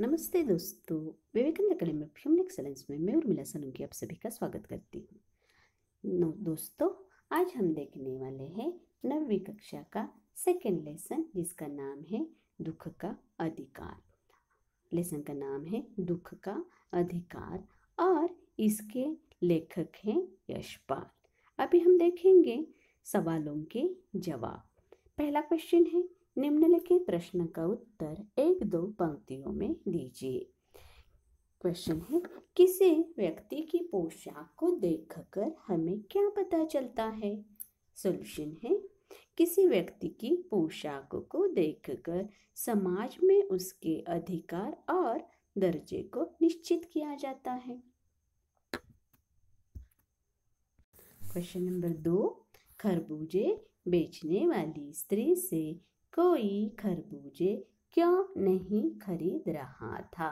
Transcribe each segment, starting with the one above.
नमस्ते दोस्तों विवेकानंद कले में ह्यूमन एक्सेलेंस में मैं उर्मिला की आप सभी का स्वागत करती हूँ दोस्तों आज हम देखने वाले हैं नवी कक्षा का सेकेंड लेसन जिसका नाम है दुख का अधिकार लेसन का नाम है दुख का अधिकार और इसके लेखक हैं यशपाल अभी हम देखेंगे सवालों के जवाब पहला क्वेश्चन है निम्नलिखित प्रश्न का उत्तर एक दो पंक्तियों में दीजिए क्वेश्चन है किसी व्यक्ति की पोशाक को देखकर हमें क्या पता चलता है सोल्यूशन है किसी व्यक्ति की पोशाक को देखकर समाज में उसके अधिकार और दर्जे को निश्चित किया जाता है क्वेश्चन नंबर दो खरबूजे बेचने वाली स्त्री से कोई खरबूजे क्यों नहीं खरीद रहा था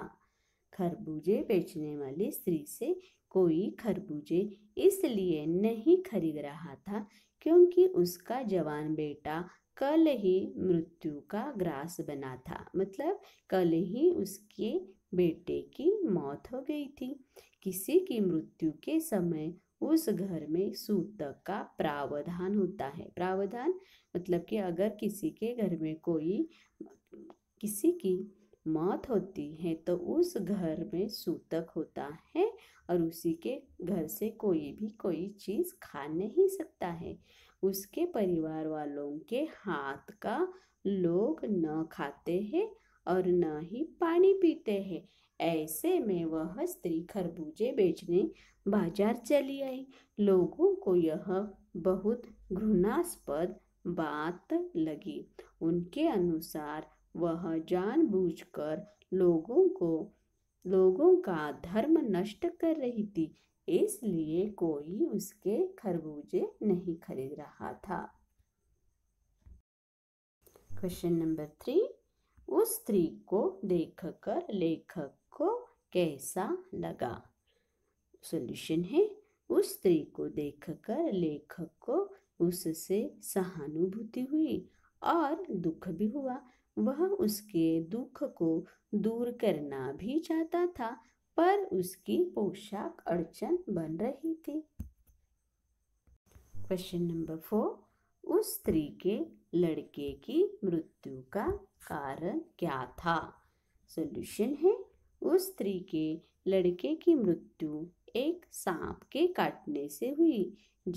खरबूजे बेचने वाली स्त्री से कोई खरबूजे इसलिए नहीं खरीद रहा था क्योंकि उसका जवान बेटा कल ही मृत्यु का ग्रास बना था मतलब कल ही उसके बेटे की मौत हो गई थी किसी की मृत्यु के समय उस घर में सूतक का प्रावधान होता है प्रावधान मतलब कि अगर किसी के घर में कोई किसी की मौत होती है तो उस घर में सूतक होता है और उसी के घर से कोई भी कोई चीज़ खा नहीं सकता है उसके परिवार वालों के हाथ का लोग न खाते हैं और न ही पानी पीते हैं ऐसे में वह स्त्री खरबूजे बेचने बाजार चली आई लोगों को यह बहुत घृणास्पद बात लगी उनके अनुसार वह जानबूझकर लोगों को लोगों का धर्म नष्ट कर रही थी इसलिए कोई उसके खरबूजे नहीं खरीद रहा था क्वेश्चन नंबर थ्री उस स्त्री को देखकर लेखक आपको कैसा लगा सॉल्यूशन है उस स्त्री को देखकर लेखक को उससे सहानुभूति हुई और दुख भी हुआ वह उसके दुख को दूर करना भी चाहता था पर उसकी पोशाक अड़चन बन रही थी क्वेश्चन नंबर फोर उस स्त्री के लड़के की मृत्यु का कारण क्या था सॉल्यूशन है उस स्त्री के लड़के की मृत्यु एक सांप के काटने से हुई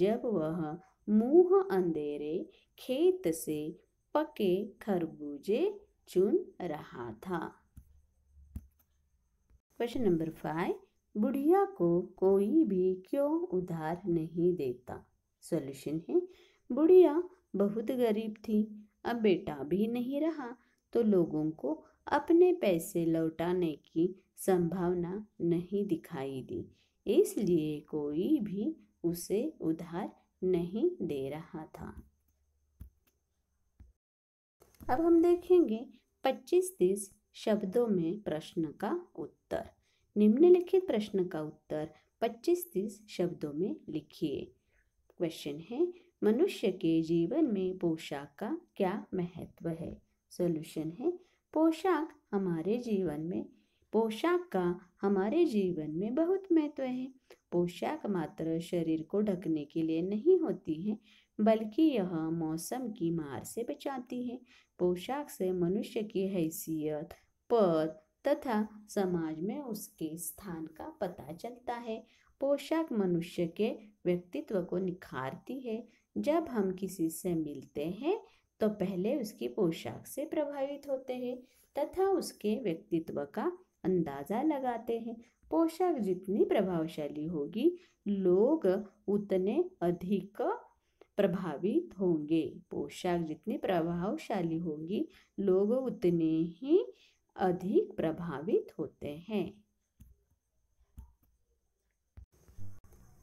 जब वह मुंह अंधेरे खेत से पके खरबूजे चुन रहा था क्वेश्चन नंबर फाइव बुढ़िया को कोई भी क्यों उधार नहीं देता सॉल्यूशन है बुढ़िया बहुत गरीब थी अब बेटा भी नहीं रहा तो लोगों को अपने पैसे लौटाने की संभावना नहीं दिखाई दी इसलिए कोई भी उसे उधार नहीं दे रहा था अब हम देखेंगे 25 तीस शब्दों में प्रश्न का उत्तर निम्नलिखित प्रश्न का उत्तर 25 तीस शब्दों में लिखिए क्वेश्चन है मनुष्य के जीवन में पोशाक का क्या महत्व है सॉल्यूशन है पोशाक हमारे जीवन में पोशाक का हमारे जीवन में बहुत महत्व है पोशाक मात्र शरीर को ढकने के लिए नहीं होती है बल्कि यह मौसम की मार से बचाती है पोशाक से मनुष्य की हैसियत पद तथा समाज में उसके स्थान का पता चलता है पोशाक मनुष्य के व्यक्तित्व को निखारती है जब हम किसी से मिलते हैं तो पहले उसकी पोशाक से प्रभावित होते हैं तथा उसके व्यक्तित्व का अंदाजा लगाते हैं पोशाक जितनी प्रभावशाली होगी लोग उतने अधिक प्रभावित होंगे पोशाक जितनी प्रभावशाली होगी लोग उतने ही अधिक प्रभावित होते हैं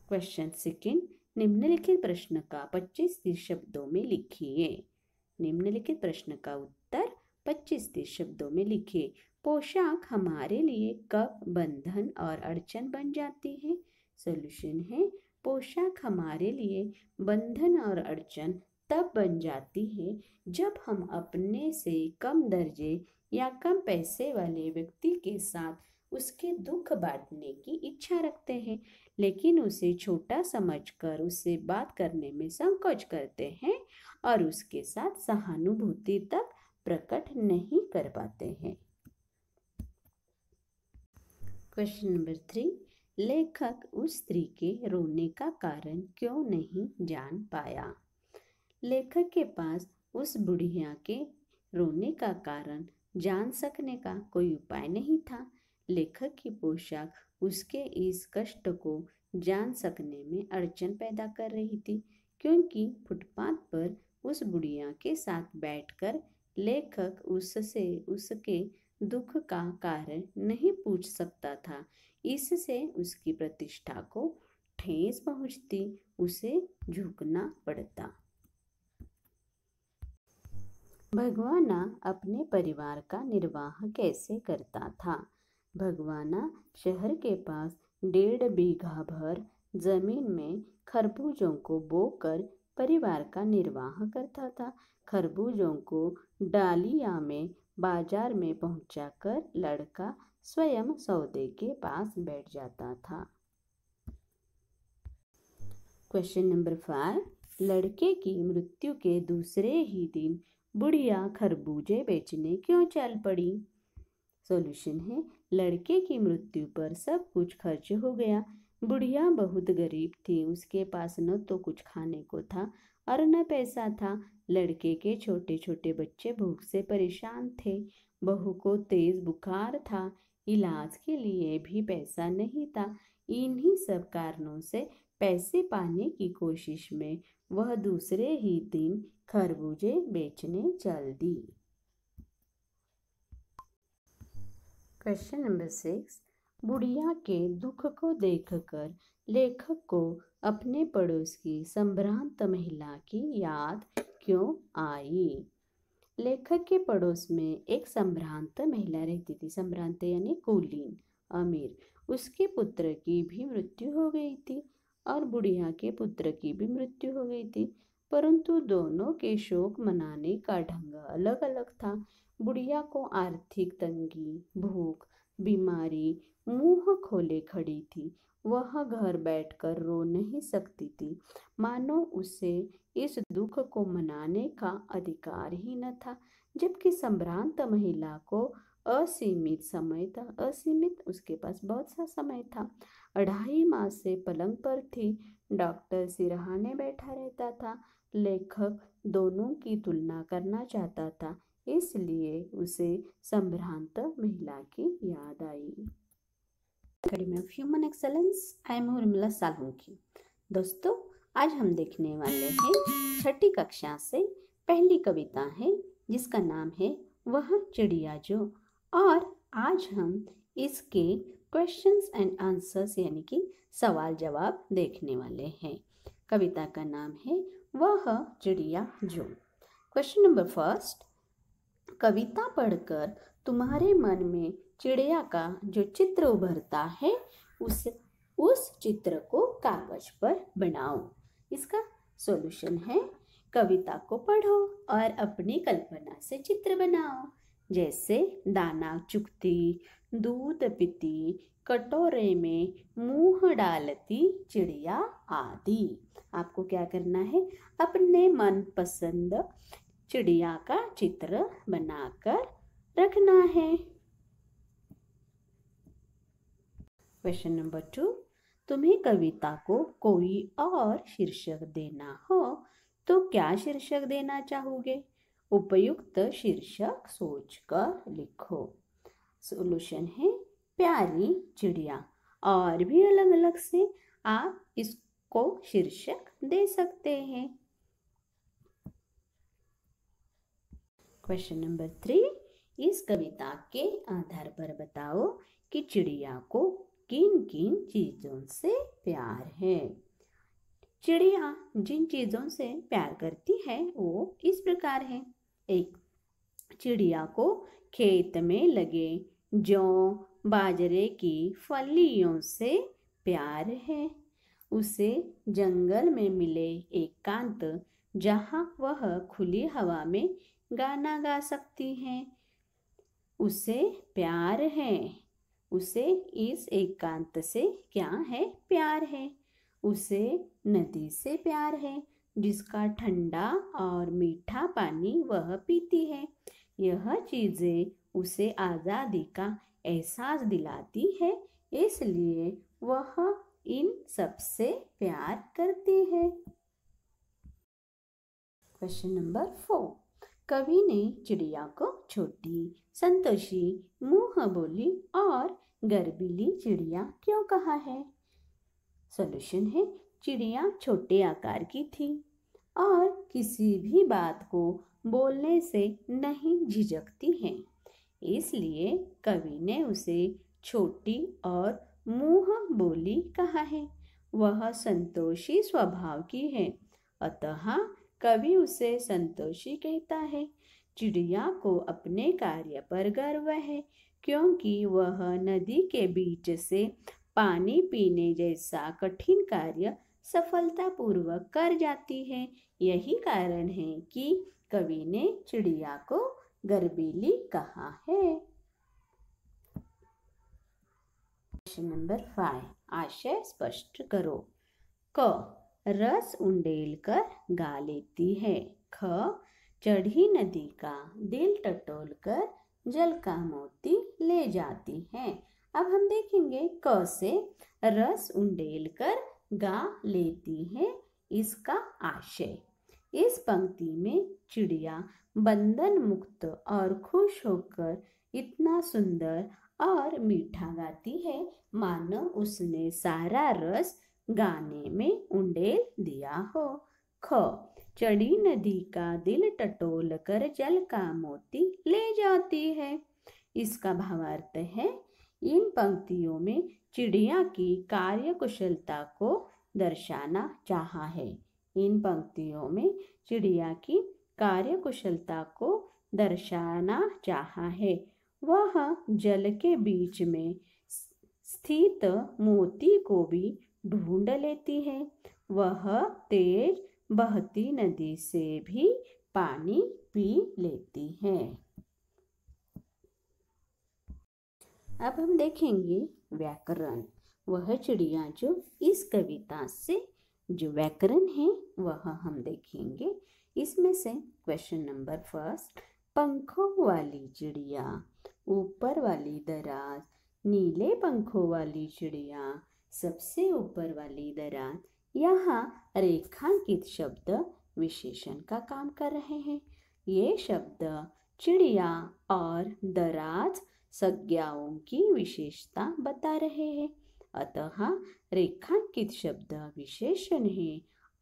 क्वेश्चन सेकेंड निम्नलिखित प्रश्न का पच्चीस शब्दों में लिखिए निम्नलिखित प्रश्न का उत्तर पच्चीस तीस शब्दों में लिखिए पोशाक हमारे लिए कब बंधन और अड़चन बन जाती है सोल्यूशन है पोशाक हमारे लिए बंधन और अड़चन तब बन जाती है जब हम अपने से कम दर्जे या कम पैसे वाले व्यक्ति के साथ उसके दुख बांटने की इच्छा रखते हैं लेकिन उसे छोटा समझकर उससे बात करने में संकोच करते हैं और उसके साथ सहानुभूति तक प्रकट नहीं कर पाते हैं क्वेश्चन नंबर थ्री लेखक उस स्त्री के रोने का कारण क्यों नहीं जान पाया लेखक के पास उस बुढ़िया के रोने का कारण जान सकने का कोई उपाय नहीं था लेखक की पोशाक उसके इस कष्ट को जान सकने में अड़चन पैदा कर रही थी क्योंकि फुटपाथ पर उस बुढ़िया के साथ बैठकर लेखक उससे उसके दुख का कारण नहीं पूछ सकता था इससे उसकी प्रतिष्ठा को ठेस पहुंचती उसे झुकना पड़ता भगवाना अपने परिवार का निर्वाह कैसे करता था भगवाना शहर के पास डेढ़ बीघा भर जमीन में खरबूजों को बोकर परिवार का निर्वाह करता था खरबूजों को डालिया में बाजार में पहुंचाकर लड़का स्वयं सौदे के पास बैठ जाता था क्वेश्चन नंबर फाइव लड़के की मृत्यु के दूसरे ही दिन बुढ़िया खरबूजे बेचने क्यों चल पड़ी सॉल्यूशन है लड़के की मृत्यु पर सब कुछ खर्च हो गया बुढ़िया बहुत गरीब थी उसके पास न तो कुछ खाने को था और न पैसा था लड़के के छोटे छोटे बच्चे भूख से परेशान थे बहू को तेज बुखार था इलाज के लिए भी पैसा नहीं था इन्हीं सब कारणों से पैसे पाने की कोशिश में वह दूसरे ही दिन खरबूजे बेचने चल दी क्वेश्चन नंबर सिक्स बुढ़िया के दुख को देखकर लेखक को अपने पड़ोस की संभ्रांत महिला की याद क्यों आई लेखक के पड़ोस में एक संभ्रांत महिला रहती थी संभ्रांत यानी कुलीन अमीर उसके पुत्र की भी मृत्यु हो गई थी और बुढ़िया के पुत्र की भी मृत्यु हो गई थी परंतु दोनों के शोक मनाने का ढंग अलग अलग था बुढ़िया को आर्थिक तंगी भूख बीमारी मुंह खोले खड़ी थी वह घर बैठकर रो नहीं सकती थी मानो उसे इस दुख को मनाने का अधिकार ही न था जबकि संभ्रांत महिला को असीमित समय था असीमित उसके पास बहुत सा समय था अढ़ाई माह से पलंग पर थी डॉक्टर सिरहाने बैठा रहता था लेखक दोनों की तुलना करना चाहता था इसलिए उसे संभ्रांत महिला की याद आई academy of human excellence I am Urmila Salunkhe दोस्तों आज हम देखने वाले हैं छठी कक्षा से पहली कविता है जिसका नाम है वह चिड़िया जो और आज हम इसके क्वेश्चंस एंड आंसर्स यानी कि सवाल जवाब देखने वाले हैं कविता का नाम है वह चिड़िया जो क्वेश्चन नंबर फर्स्ट कविता पढ़कर तुम्हारे मन में चिड़िया का जो चित्र उभरता है उस उस चित्र को कागज पर बनाओ इसका सॉल्यूशन है कविता को पढ़ो और अपनी कल्पना से चित्र बनाओ जैसे दाना चुगती दूध पीती कटोरे में मुंह डालती चिड़िया आदि आपको क्या करना है अपने मन पसंद चिड़िया का चित्र बनाकर रखना है क्वेश्चन नंबर टू तुम्हें कविता को कोई और शीर्षक देना हो तो क्या शीर्षक देना चाहोगे उपयुक्त शीर्षक सोचकर लिखो सोलूशन है प्यारी चिड़िया और भी अलग अलग से आप इसको शीर्षक दे सकते हैं क्वेश्चन नंबर थ्री इस कविता के आधार पर बताओ कि चिड़िया को किन किन चीज़ों से प्यार है चिड़िया जिन चीज़ों से प्यार करती है वो इस प्रकार है एक चिड़िया को खेत में लगे जौ बाजरे की फलियों से प्यार है उसे जंगल में मिले एकांत एक जहाँ वह खुली हवा में गाना गा सकती हैं उसे प्यार है उसे इस एकांत से क्या है प्यार है उसे नदी से प्यार है जिसका ठंडा और मीठा पानी वह पीती है यह चीज़ें उसे आज़ादी का एहसास दिलाती है इसलिए वह इन सबसे प्यार करती है क्वेश्चन नंबर फोर कवि ने चिड़िया को छोटी संतोषी मुंह बोली और गर्बीली चिड़िया क्यों कहा है सॉल्यूशन है चिड़िया छोटे आकार की थी और किसी भी बात को बोलने से नहीं झिझकती है इसलिए कवि ने उसे छोटी और मुंह बोली कहा है वह संतोषी स्वभाव की है अतः कवि उसे संतोषी कहता है चिड़िया को अपने कार्य पर गर्व है क्योंकि वह नदी के बीच से पानी पीने जैसा कठिन कार्य सफलतापूर्वक कर जाती है यही कारण है कि कवि ने चिड़िया को गर्बीली कहा है नंबर फाइव आशय स्पष्ट करो क रस उंडेल कर गा लेती है ख चढ़ी नदी का दिल टटोल कर जल का मोती ले जाती है अब हम देखेंगे क से रस उंडेल कर गा लेती है इसका आशय इस पंक्ति में चिड़िया बंधन मुक्त और खुश होकर इतना सुंदर और मीठा गाती है मानो उसने सारा रस गाने में उंडेल दिया हो ख चढ़ी नदी का दिल टटोल कर जल का मोती ले जाती है इसका भावार्थ है इन पंक्तियों में चिड़िया की कार्य कुशलता को दर्शाना चाहा है इन पंक्तियों में चिड़िया की कार्य कुशलता को दर्शाना चाहा है वह जल के बीच में स्थित मोती को भी ढूंढ लेती है वह तेज बहती नदी से भी पानी पी लेती है अब हम देखेंगे व्याकरण वह चिड़िया जो इस कविता से जो व्याकरण है वह हम देखेंगे इसमें से क्वेश्चन नंबर फर्स्ट पंखों वाली चिड़िया ऊपर वाली दराज नीले पंखों वाली चिड़िया सबसे ऊपर वाली दरार यहाँ रेखांकित शब्द विशेषण का काम कर रहे हैं ये शब्द चिड़िया और दराज संज्ञाओं की विशेषता बता रहे हैं अतः रेखांकित शब्द विशेषण है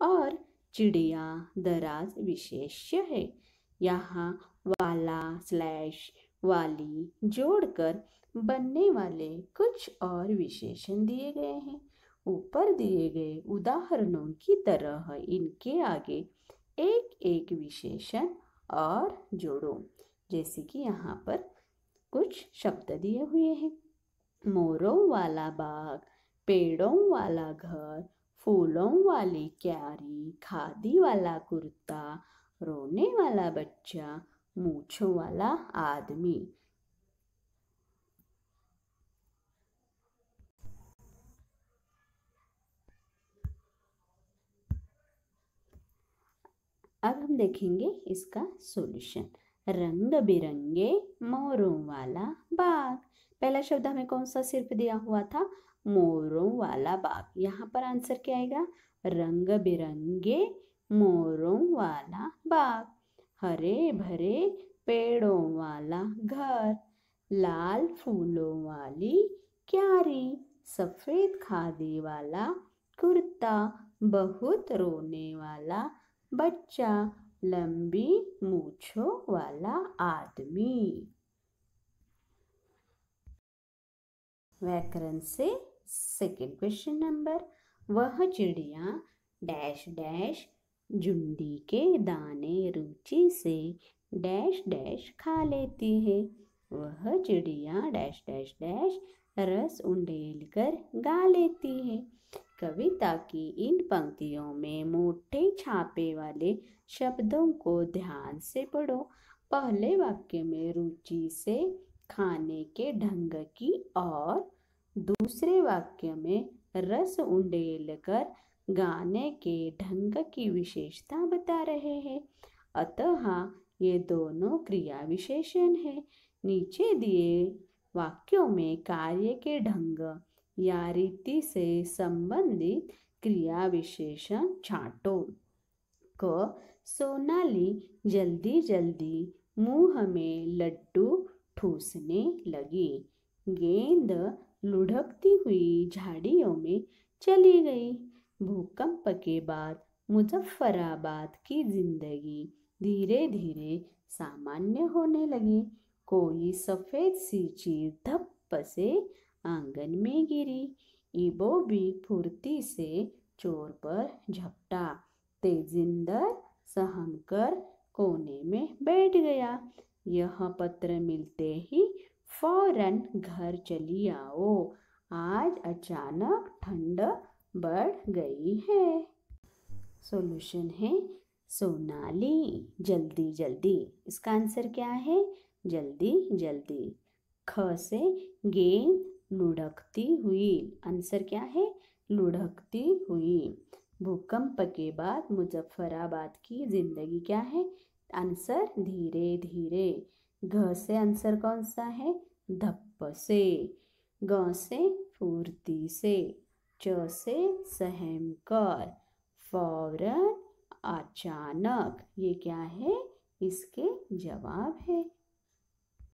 और चिड़िया दराज विशेष्य है यहाँ वाला स्लैश वाली जोड़कर बनने वाले कुछ और विशेषण दिए गए हैं ऊपर दिए गए उदाहरणों की तरह इनके आगे एक एक विशेषण और जोड़ो जैसे कि यहाँ पर कुछ शब्द दिए हुए हैं मोरों वाला बाग पेड़ों वाला घर फूलों वाली क्यारी खादी वाला कुर्ता रोने वाला बच्चा मूछों वाला आदमी अब हम देखेंगे इसका सॉल्यूशन रंग बिरंगे मोरों वाला बाग पहला शब्द हमें कौन सा सिर्फ दिया हुआ था मोरों वाला बाग यहाँ पर आंसर क्या आएगा रंग बिरंगे मोरों वाला बाग हरे भरे पेड़ों वाला घर लाल फूलों वाली क्यारी सफ़ेद खादी वाला कुर्ता बहुत रोने वाला बच्चा लंबी मूछों वाला आदमी व्याकरण से सेकंड क्वेश्चन नंबर वह चिड़िया डैश डैश जुंडी के दाने रुचि से डैश डैश खा लेती है वह चिड़िया डैश डैश डैश रस उंडेल कर गा लेती है कविता की इन पंक्तियों में मोटे छापे वाले शब्दों को ध्यान से पढ़ो पहले वाक्य में रुचि से खाने के ढंग की और दूसरे वाक्य में रस उंडेल कर गाने के ढंग की विशेषता बता रहे हैं अतः ये दोनों क्रिया विशेषण है नीचे दिए वाक्यों में कार्य के ढंग या रीति से संबंधित क्रिया विशेषण छाटो क सोनाली जल्दी जल्दी मुंह में लड्डू ठूसने लगी गेंद लुढ़कती हुई झाड़ियों में चली गई भूकंप के बाद मुजफ्फराबाद की जिंदगी धीरे धीरे सामान्य होने लगी कोई सफ़ेद सी चीज धप्प से आंगन में गिरी इबो भी फुर्ती से चोर पर झपटा तेजिंदर सहम कर कोने में बैठ गया यह पत्र मिलते ही फौरन घर चली आओ आज अचानक ठंड बढ़ गई है सॉल्यूशन है सोनाली जल्दी जल्दी इसका आंसर क्या है जल्दी जल्दी ख से गेंद लुढ़कती हुई आंसर क्या है लुढ़कती हुई भूकंप के बाद मुजफ्फराबाद की जिंदगी क्या है आंसर धीरे धीरे घ से आंसर कौन सा है धप्प से ग से फूर्ती से च से सहम कर फौरन अचानक ये क्या है इसके जवाब है